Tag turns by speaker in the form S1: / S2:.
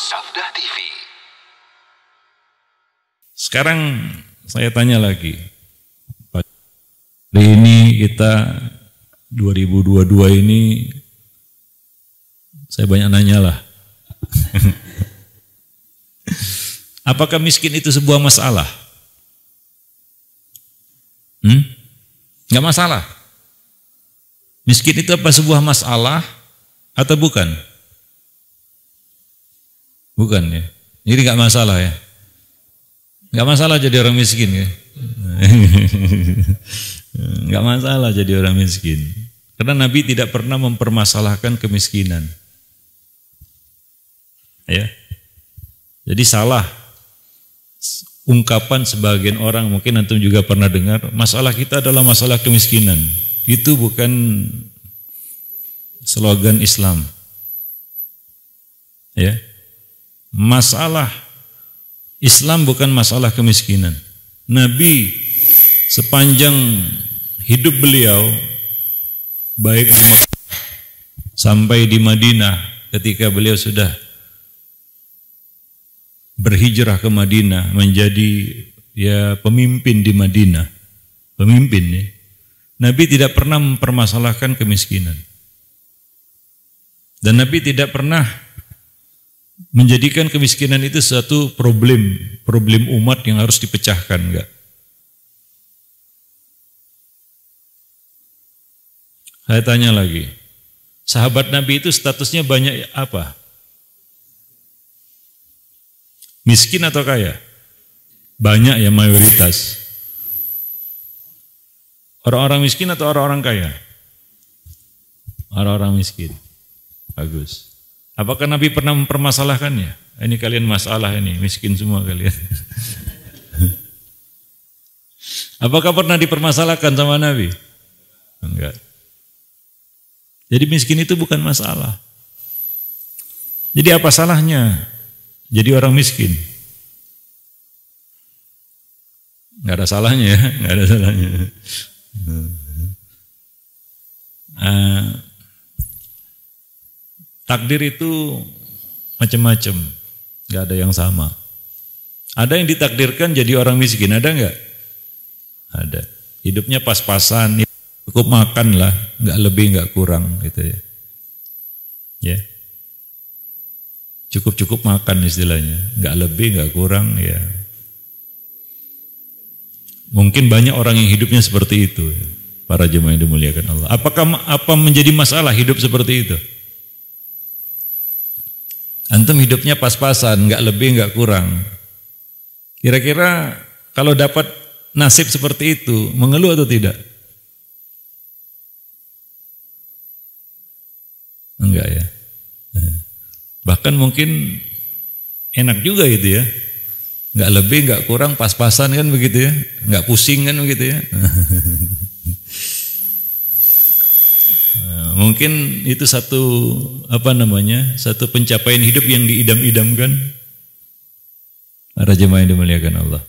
S1: Sabda TV. Sekarang saya tanya lagi. Hari ini kita 2022 ini saya banyak nanya lah. Apakah miskin itu sebuah masalah? Hmm? Gak masalah. Miskin itu apa sebuah masalah atau bukan? Bukan ya. Jadi nggak masalah ya. Nggak masalah jadi orang miskin ya. Nggak masalah jadi orang miskin. Karena Nabi tidak pernah mempermasalahkan kemiskinan. Ya. Jadi salah ungkapan sebagian orang mungkin antum juga pernah dengar, masalah kita adalah masalah kemiskinan. Itu bukan slogan Islam. Ya masalah Islam bukan masalah kemiskinan. Nabi sepanjang hidup beliau baik di sampai di Madinah ketika beliau sudah berhijrah ke Madinah menjadi ya pemimpin di Madinah. Pemimpin ya. Nabi tidak pernah mempermasalahkan kemiskinan. Dan Nabi tidak pernah menjadikan kemiskinan itu satu problem, problem umat yang harus dipecahkan, enggak? Saya tanya lagi, sahabat Nabi itu statusnya banyak apa? Miskin atau kaya? Banyak ya mayoritas. Orang-orang miskin atau orang-orang kaya? Orang-orang miskin. Bagus. Apakah Nabi pernah mempermasalahkannya? Ini kalian masalah ini, miskin semua kalian. Apakah pernah dipermasalahkan sama Nabi? Enggak. Jadi miskin itu bukan masalah. Jadi apa salahnya jadi orang miskin? Enggak ada salahnya ya, nggak ada salahnya. Uh, Takdir itu macam-macam, nggak ada yang sama. Ada yang ditakdirkan jadi orang miskin, ada nggak? Ada. Hidupnya pas-pasan, cukup makan lah, nggak lebih nggak kurang gitu ya. Ya, cukup-cukup makan istilahnya, nggak lebih nggak kurang ya. Mungkin banyak orang yang hidupnya seperti itu, ya. para jemaah yang dimuliakan Allah. Apakah apa menjadi masalah hidup seperti itu? Antum hidupnya pas-pasan, nggak lebih nggak kurang. Kira-kira kalau dapat nasib seperti itu, mengeluh atau tidak? Enggak ya. Bahkan mungkin enak juga itu ya. Enggak lebih, enggak kurang, pas-pasan kan begitu ya. Enggak pusing kan begitu ya. Nah, mungkin itu satu apa namanya satu pencapaian hidup yang diidam-idamkan para jemaah yang dimuliakan Allah.